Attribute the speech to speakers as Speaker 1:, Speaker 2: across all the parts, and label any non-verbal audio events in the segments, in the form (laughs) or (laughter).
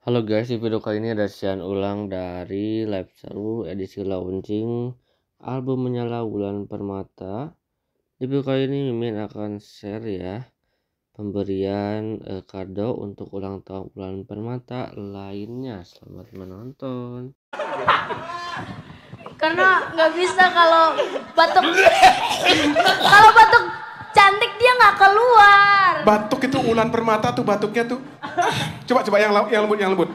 Speaker 1: Halo guys, di video kali ini ada sian ulang dari Live Seru edisi launching album Menyala Bulan Permata. Di video kali ini Mimin akan share ya pemberian eh, kado untuk ulang tahun Bulan Permata lainnya. Selamat menonton.
Speaker 2: Karena nggak bisa kalau batuk kalau batuk cantik dia nggak keluar.
Speaker 1: Batuk itu bulan Permata tuh batuknya tuh coba coba yang yang lembut yang lembut.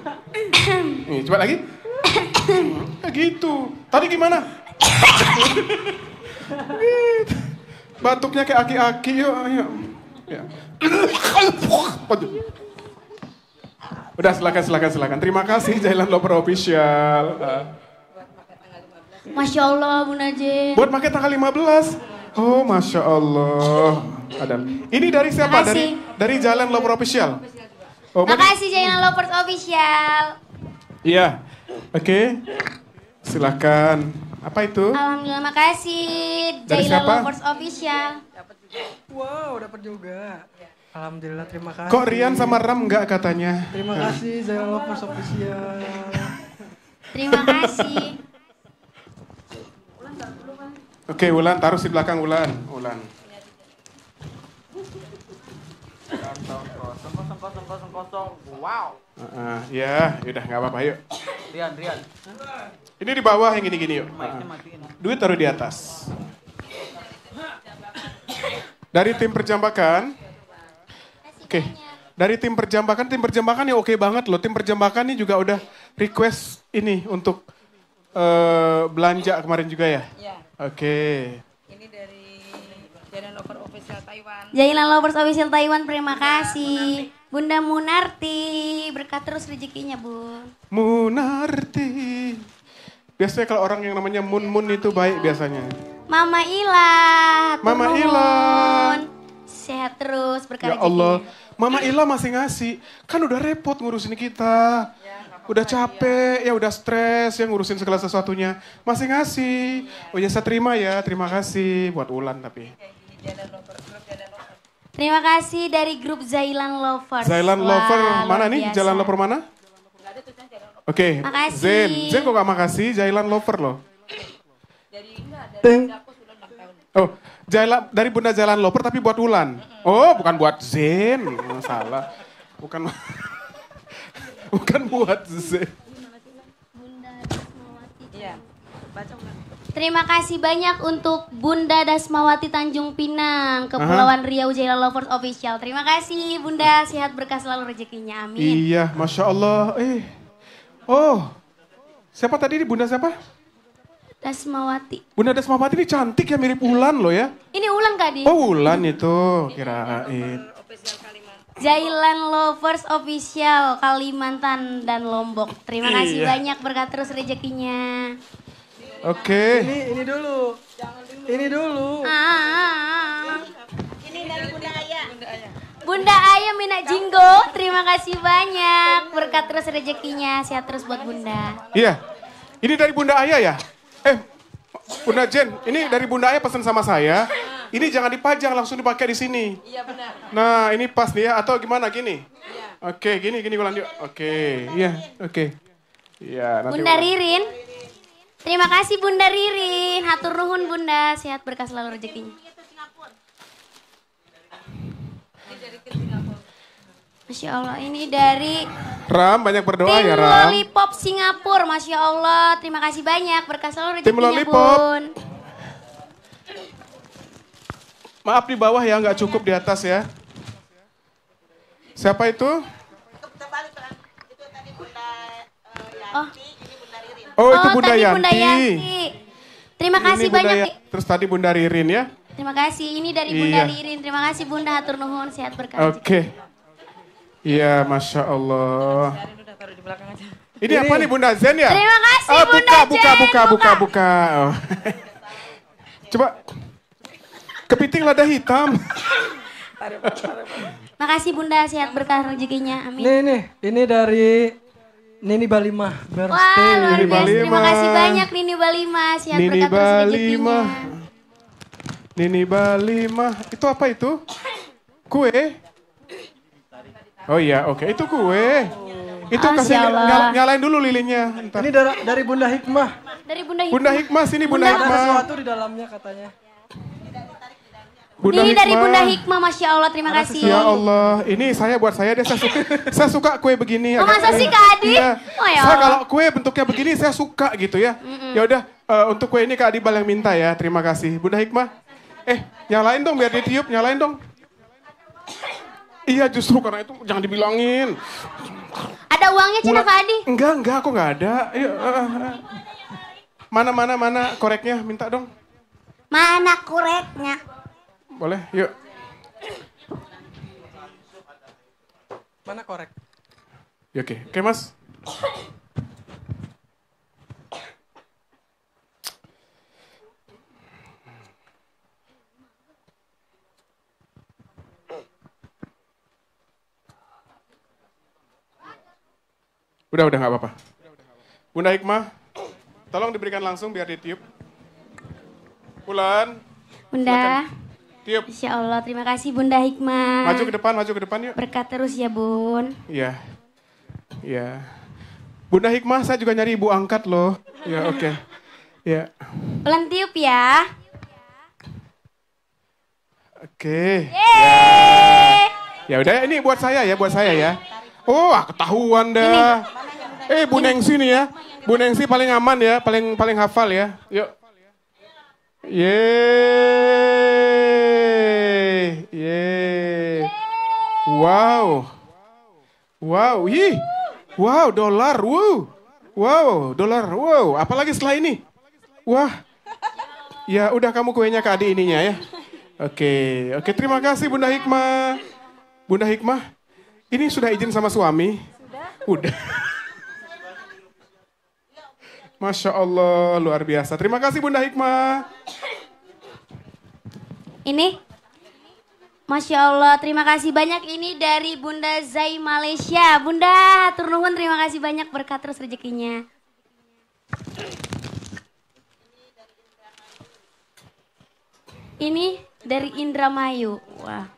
Speaker 1: Nih, coba lagi. ya gitu. Tadi gimana? gitu. Batuknya kayak aki-aki yuk, ya, yuk. Ya. ya. Udah silakan silakan silakan. Terima kasih Jailan Loper Official. Masya Allah Bu Najib. Buat pakai tanggal 15. Oh Masya Allah. Adam. Ini dari siapa? Dari dari Jalan Loper Official. Oh, Makasih
Speaker 2: Jaina Lovers Official.
Speaker 1: Iya. Oke. Okay. Silakan. Apa itu?
Speaker 2: Alhamdulillah makasih Jaila Lovers Official. Dapat juga. Wow, dapat juga. Alhamdulillah terima kasih. Kok Rian sama Ram enggak katanya? Terima nah. kasih Jaila Lovers Official. terima kasih.
Speaker 1: Oke, okay, taruh di belakang Ulan Ulan Wow. Uh, uh, iya, ya, udah nggak apa-apa yuk. Rian, Rian. Ini di bawah yang gini-gini yuk. Uh, duit taruh di atas. Dari tim perjambakan. Oke. Okay. Dari tim perjambakan, tim perjambakan ya oke okay banget loh. Tim perjambakan ini juga udah request ini untuk uh, belanja kemarin juga ya. Iya. Oke. Okay. Ini dari
Speaker 2: Jalan Lovers Official Taiwan. Jalan Lovers Official Taiwan, terima iya, kasih. Bunda Munarti, berkat terus rezekinya Bu.
Speaker 1: Munarti. Biasanya kalau orang yang namanya Mun Mun itu baik biasanya.
Speaker 2: Mama Ila. Mama Ila. Sehat terus berkat Ya Allah.
Speaker 1: Rezekinya. Mama Ila masih ngasih. Kan udah repot ngurusin kita. Ya, udah iya. capek, ya udah stres, yang ngurusin segala sesuatunya. Masih ngasih. Iya. Oh ya saya terima ya, terima kasih. Buat Ulan tapi.
Speaker 2: Terima kasih dari grup Zailan Lover. Zailan Wah, Lover mana nih? Biasa. Jalan Lover
Speaker 1: mana? Oke, okay. Zen. Zen kok gak makasih? Zailan Lover loh. Dari, dari Oh, Jaila, dari Bunda Jalan Lover tapi buat Ulan. Oh, bukan buat Zen. Oh, salah. Bukan (laughs) bukan buat Zen. Bunda
Speaker 2: Iya. Baca Terima kasih banyak untuk Bunda Dasmawati Tanjung Pinang, Kepulauan Aha. Riau Jaya Lovers Official. Terima kasih Bunda, sehat berkah selalu rezekinya. Amin.
Speaker 1: Iya, Masya Allah. Eh. Oh, siapa tadi ini Bunda siapa?
Speaker 2: Dasmawati.
Speaker 1: Bunda Dasmawati ini cantik ya, mirip Ulan loh ya.
Speaker 2: Ini Ulan Kak, Di? Oh, Ulan
Speaker 1: itu, kirain.
Speaker 2: Jailan Lovers Official Kalimantan dan Lombok. Terima kasih iya. banyak berkat terus rezekinya.
Speaker 1: Oke. Okay. Ini
Speaker 2: ini dulu. dulu. Ini dulu. Ah. Ini dari Bunda Aya. Bunda Aya. minat Mina Jinggo, terima kasih banyak. Berkat terus rezekinya, sehat terus buat Bunda.
Speaker 1: Iya. Ini dari Bunda Aya ya? Eh, Bunda Jen, ini dari Bunda Aya pesan sama saya. Ini jangan dipajang, langsung dipakai di sini. Iya benar. Nah, ini pas nih ya atau gimana gini? Iya. Oke, okay, gini gini gue yuk. Oke, iya, oke. Iya, Bunda Ririn.
Speaker 2: Terima kasih Bunda Ririn. Hatur nuhun Bunda, sehat berkah selalu rezekinya. Masya Allah, ini dari
Speaker 1: Ram banyak berdoa ya, Tim ya Ram. Tim
Speaker 2: Lollipop Singapura, Masya Allah, terima kasih banyak berkah selalu rezekinya Tim Lollipop. Bun.
Speaker 1: Maaf di bawah ya, nggak cukup di atas ya. Siapa itu? Oh, itu oh, Bunda tadi Yanti. Bunda Yanti.
Speaker 2: Terima kasih Bunda banyak. Ya.
Speaker 1: Terus tadi Bunda Ririn ya.
Speaker 2: Terima kasih. Ini dari iya. Bunda iya. Ririn. Terima kasih Bunda hatur nuhun sehat berkah. Oke.
Speaker 1: Okay. Iya, masya Allah. Ini apa nih Bunda Zen ya? Terima kasih oh, ah, buka, Bunda buka, Buka, buka, buka, buka. Oh. Coba kepiting lada hitam.
Speaker 2: Makasih Bunda sehat berkah rezekinya. Amin. Nih,
Speaker 1: nih, ini dari Nini Balima birthday. Wah, luar biasa. Balima. Terima kasih banyak
Speaker 2: Nini Balima. Siap Nini Balima.
Speaker 1: Nini Balima, Itu apa itu? Kue? Oh iya, oke. Okay. Itu kue. Itu kasih nyal, nyalain dulu lilinnya. Ini dari, dari Bunda Hikmah.
Speaker 2: Dari Bunda Hikmah. Bunda Hikmah sini Bunda, Bunda Hikmah. Ada sesuatu di dalamnya katanya.
Speaker 1: Bunda ini Hikmah. dari Bunda Hikmah,
Speaker 2: Masya Allah, terima kasih. Ya
Speaker 1: Allah, ini saya buat saya deh, saya suka, (laughs) saya suka kue begini. Oh, masa sih Kak Adi? Ya. Oh, ya saya kalau kue bentuknya begini, saya suka gitu ya. Mm -mm. Ya udah, uh, untuk kue ini Kak Adi yang minta ya, terima kasih. Bunda Hikmah, eh nyalain dong biar ditiup, nyalain dong. Iya justru karena itu jangan dibilangin. Ada
Speaker 2: uangnya Cina Kak Adi?
Speaker 1: Enggak, enggak aku enggak ada. Iya, eh, eh, mana mana mana koreknya minta dong.
Speaker 2: Mana koreknya? Boleh, yuk. Mana korek?
Speaker 1: Ya, oke, okay. oke okay, mas. Udah, udah, nggak apa-apa. Bunda Hikmah, tolong diberikan langsung biar ditiup. Bulan.
Speaker 2: Bunda. Silakan. Tiup. Insya Allah, terima kasih Bunda Hikmah. Maju ke depan, maju ke depan yuk. Berkat terus ya Bun.
Speaker 1: Iya, iya. Bunda Hikmah, saya juga nyari ibu angkat loh. Ya oke, okay. ya.
Speaker 2: Pelan tiup ya.
Speaker 1: Oke. Okay. Ya. ya udah, ya, ini buat saya ya, buat saya ya. Oh, ah, ketahuan dah. Eh, Bu Nengsi nih ya. Bu Nengsi paling aman ya, paling paling hafal ya. Yuk. Yeay. Yeay. Wow. Wow. Hi. Wow, dolar. Wow. Wow, dolar. Wow, apalagi setelah ini? Wah. Ya, udah kamu kuenya ke adik ininya ya. Oke, oke terima kasih Bunda Hikmah. Bunda Hikmah, ini sudah izin sama suami? Sudah. Udah. Masya Allah, luar biasa. Terima kasih Bunda Hikmah. Ini Masya
Speaker 2: Allah, terima kasih banyak ini dari Bunda Zai Malaysia. Bunda, turnuhun terima kasih banyak berkat terus rezekinya. Ini dari Indramayu. Wah.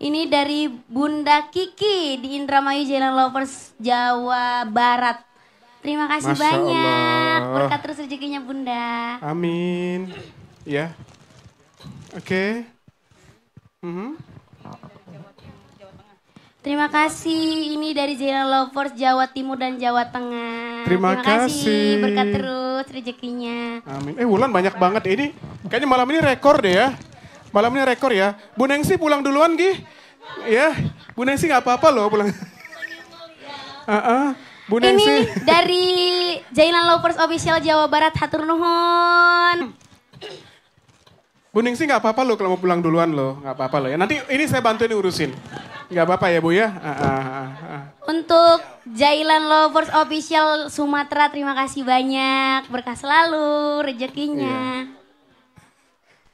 Speaker 2: Ini dari Bunda Kiki di Indramayu Jalan Lovers Jawa Barat. Terima kasih Masya banyak. Allah. Berkat terus rezekinya Bunda.
Speaker 1: Amin. Ya. Oke. Okay.
Speaker 2: Terima kasih. Ini dari Zainal Lovers Jawa Timur dan Jawa Tengah. Terima, Terima kasih. kasih. Berkat terus rezekinya.
Speaker 1: Amin. Eh Wulan banyak banget ini. Kayaknya malam ini rekor deh ya. Malam ini rekor ya. Bu Nengsi pulang duluan gih. Ya. Bu Nengsi nggak apa-apa loh pulang. Uh (laughs) -uh. Bu Nengsi. Ini
Speaker 2: dari Jainal Lovers Official Jawa Barat. Hatur Nuhun.
Speaker 1: (laughs) Bu Ningsi nggak apa-apa loh kalau mau pulang duluan loh, nggak apa-apa loh ya. Nanti ini saya bantuin urusin. Nggak apa-apa ya Bu ya. Ah, ah, ah. ah, ah.
Speaker 2: Untuk Jailan Lovers Official Sumatera terima kasih banyak. Berkah selalu rezekinya.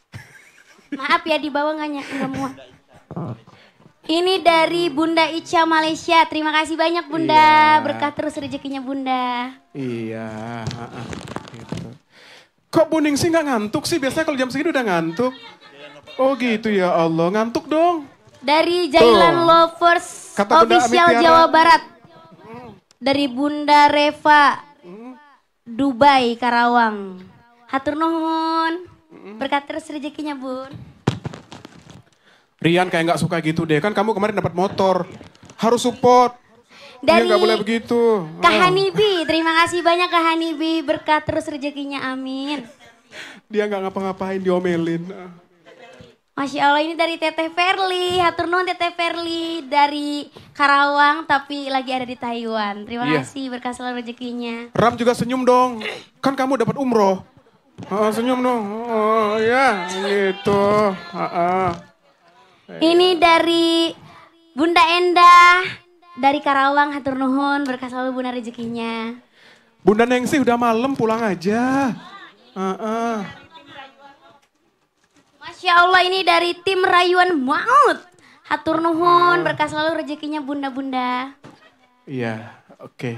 Speaker 2: Iya. (laughs) Maaf ya di bawah nggak nggak muat. Ini dari Bunda Ica Malaysia. Terima kasih banyak Bunda. Iya. Berkah terus rezekinya Bunda.
Speaker 1: Iya. Ah, Kok buning sih nggak ngantuk sih? Biasanya kalau jam segini udah ngantuk. Oh gitu ya Allah, ngantuk dong.
Speaker 2: Dari Jailan Tuh. Lovers Kata Official Jawa Barat. Dari Bunda Reva. Hmm. Dubai, Karawang. Hatur nuhun. Berkat terus rezekinya, Bun.
Speaker 1: Rian kayak nggak suka gitu deh. Kan kamu kemarin dapat motor. Harus support. Dari ya, boleh begitu. Kak
Speaker 2: Hanibi, terima kasih banyak Kak Hanibi. Berkat terus rezekinya, amin.
Speaker 1: Dia nggak ngapa-ngapain, diomelin.
Speaker 2: Masya Allah ini dari Teteh Verli, hatur nuhun Teteh Verli dari Karawang tapi lagi ada di Taiwan. Terima yeah. kasih berkah selalu rezekinya.
Speaker 1: Ram juga senyum dong, kan kamu dapat umroh. Oh, senyum dong, oh, ya gitu. Ini
Speaker 2: dari Bunda Endah, dari Karawang, hatur nuhun, berkah selalu bunda rezekinya.
Speaker 1: Bunda Nengsi udah malam pulang aja. Uh -uh.
Speaker 2: Masya Allah ini dari tim rayuan maut. Hatur nuhun, berkah selalu rezekinya bunda-bunda.
Speaker 1: Iya, -bunda. yeah, oke. Okay.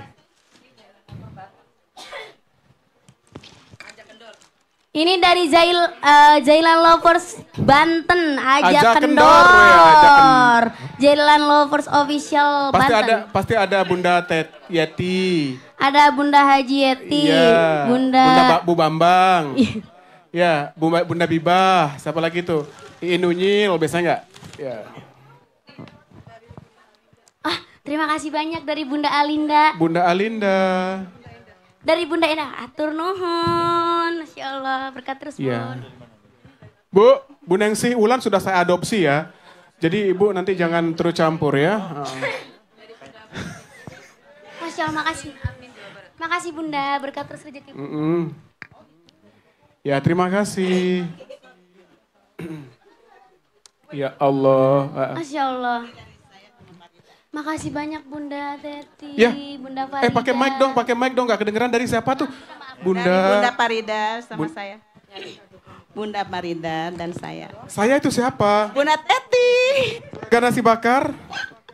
Speaker 2: Ini dari Jail uh, eh, Jailan Lovers Banten aja, aja kendor. Ya, Jailan Lovers official pasti Banten. Ada,
Speaker 1: pasti ada Bunda Tet Yeti.
Speaker 2: Ada Bunda Haji Yeti. ya, Bunda Bunda ba
Speaker 1: Bu Bambang. Iya. ya, Bunda, Bunda Bibah, siapa lagi itu? Inunyil biasa nggak? Ya.
Speaker 2: Ah, terima kasih banyak dari Bunda Alinda.
Speaker 1: Bunda Alinda
Speaker 2: dari Bunda Ina atur nuhun Masya Allah berkat terus ya.
Speaker 1: Bu Bu Nengsi Ulan sudah saya adopsi ya jadi ibu nanti jangan terus campur ya
Speaker 2: (laughs) Masya Allah makasih makasih Bunda berkat terus rezeki mm
Speaker 1: -mm. ya terima kasih (clears throat) ya Allah Masya
Speaker 2: Allah Makasih banyak Bunda Teti, ya. Bunda Farida. Eh pakai mic dong,
Speaker 1: pakai mic dong, gak kedengeran dari siapa tuh? Bunda. Dari Bunda
Speaker 2: Farida sama Bun saya. Bunda Farida dan saya.
Speaker 1: Saya itu siapa? Bunda Teti. Gak nasi bakar?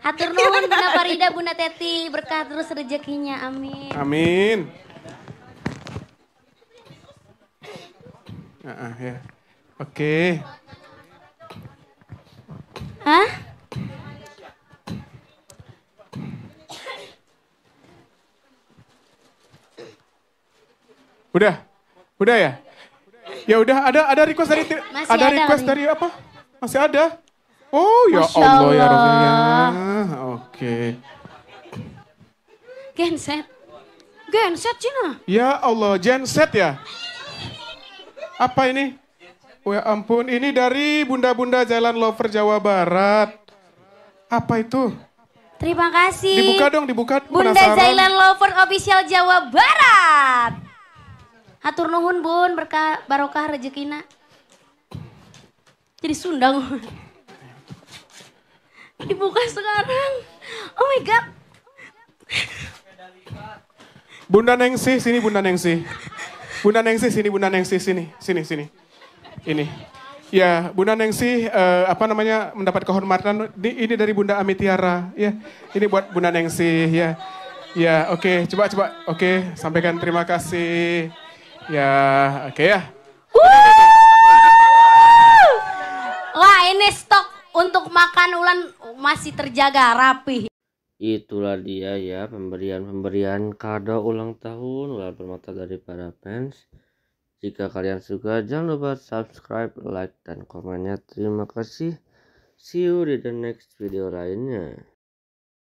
Speaker 2: Hatur nuhun Bunda Farida, Bunda Teti, berkat terus rezekinya, amin.
Speaker 1: Amin. Uh, uh, ya. Oke. Okay. Hah? Udah? Udah ya? Ya udah ada ada request dari Masih ada, request dari apa? Masih ada? Oh ya Masya Allah, ya Allah ya Rabbiya. Oke. Genset.
Speaker 2: Genset Cina.
Speaker 1: Ya Allah, genset ya. Apa ini? Oh ya ampun, ini dari bunda-bunda Jalan Lover Jawa Barat. Apa itu?
Speaker 2: Terima kasih. Dibuka dong,
Speaker 1: dibuka. Bunda Jalan
Speaker 2: Lover Official Jawa Barat. Hatur nuhun bun berkah barokah rezekina. Jadi Sundang. Dibuka sekarang. Oh my god.
Speaker 1: Bunda Nengsi sini Bunda Nengsi. Bunda Nengsi sini Bunda Nengsi sini sini sini. Ini. Ya, Bunda Nengsi uh, apa namanya mendapat kehormatan ini dari Bunda Amitiara ya. Ini buat Bunda Nengsi ya. Ya, oke, okay. coba coba. Oke, okay. sampaikan terima kasih. Ya, oke okay ya.
Speaker 2: Wah, ini stok untuk makan ulan masih terjaga rapi.
Speaker 1: Itulah dia ya pemberian-pemberian kado ulang tahun ulang permata dari para fans. Jika kalian suka jangan lupa subscribe, like, dan komennya. Terima kasih. See you di the next video lainnya.